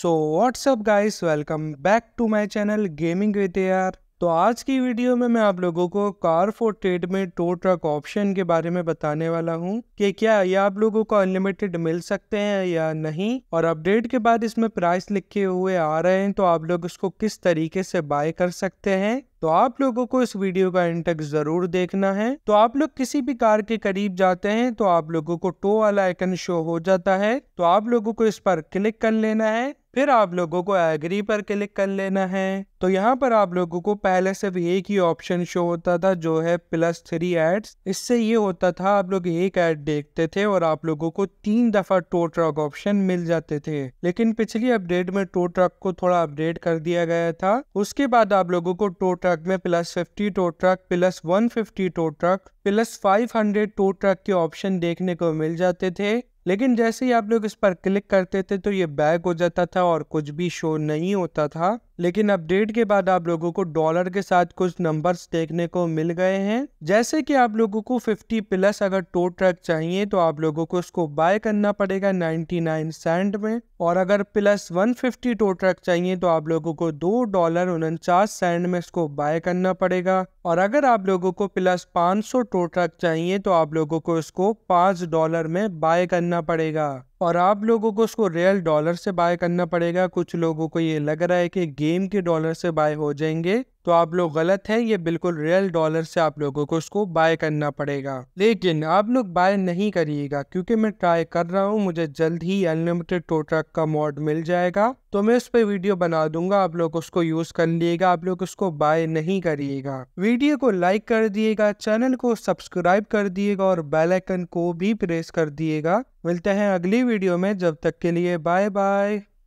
so what's up guys welcome back to my channel gaming with air तो आज की video में मैं आप लोगों को कार फॉर ट्रेड में टो ट्रक ऑप्शन के बारे में बताने वाला हूँ कि क्या ये आप लोगों को अनलिमिटेड मिल सकते हैं या नहीं और अपडेट के बाद इसमें प्राइस लिखे हुए आ रहे हैं तो आप लोग इसको किस तरीके से बाय कर सकते हैं तो आप लोगों को इस वीडियो का इंटेक्स जरूर देखना है तो आप लोग किसी भी कार के करीब जाते हैं तो आप लोगों को टो वाला आइकन शो हो जाता है तो आप लोगों को इस पर क्लिक कर लेना है फिर आप लोगों को एग्री पर क्लिक कर लेना है तो यहाँ पर आप लोगों को पहले सिर्फ एक ही ऑप्शन शो होता था जो है प्लस थ्री एड्स इससे ये होता था आप लोग एक ऐड देखते थे और आप लोगों को तीन दफा टो ट्रक ऑप्शन मिल जाते थे लेकिन पिछली अपडेट में टो ट्रक को थोड़ा अपडेट कर दिया गया था उसके बाद आप लोगों को टो ट्रक में plus fifty tow truck plus one fifty tow truck plus five hundred tow truck के ऑप्शन देखने को मिल जाते थे लेकिन जैसे ही आप लोग इस पर क्लिक करते थे तो ये बैग हो जाता था और कुछ भी शो नहीं होता था लेकिन अपडेट के बाद आप लोगों को डॉलर के साथ कुछ नंबर्स देखने को मिल गए हैं जैसे कि आप लोगों को 50 प्लस अगर टो ट्रक चाहिए तो आप लोगों को उसको बाय करना पड़ेगा 99 सेंट में और अगर प्लस 150 टो ट्रक चाहिए तो आप लोगों को दो डॉलर उनचास सेंट में इसको बाय करना पड़ेगा और अगर आप लोगों को प्लस 500 टो ट्रक चाहिए तो आप लोगों को इसको पाँच डॉलर में बाय करना पड़ेगा और आप लोगों को उसको रियल डॉलर से बाय करना पड़ेगा कुछ लोगों को ये लग रहा है कि गेम के डॉलर से बाय हो जाएंगे तो आप लोग गलत हैं ये बिल्कुल रियल डॉलर से आप लोगों को उसको बाय करना पड़ेगा लेकिन आप लोग बाय नहीं करिएगा क्योंकि मैं ट्राई कर रहा हूँ मुझे जल्द ही अनलिमिटेड टोट्रक का मॉड मिल जाएगा तो मैं उस पर वीडियो बना दूंगा आप लोग उसको यूज कर लिएगा आप लोग उसको बाय नहीं करिएगा वीडियो को लाइक कर दिएगा चैनल को सब्सक्राइब कर दिएगा और बेलाइकन को भी प्रेस कर दिएगा मिलते हैं अगली वीडियो में जब तक के लिए बाय बाय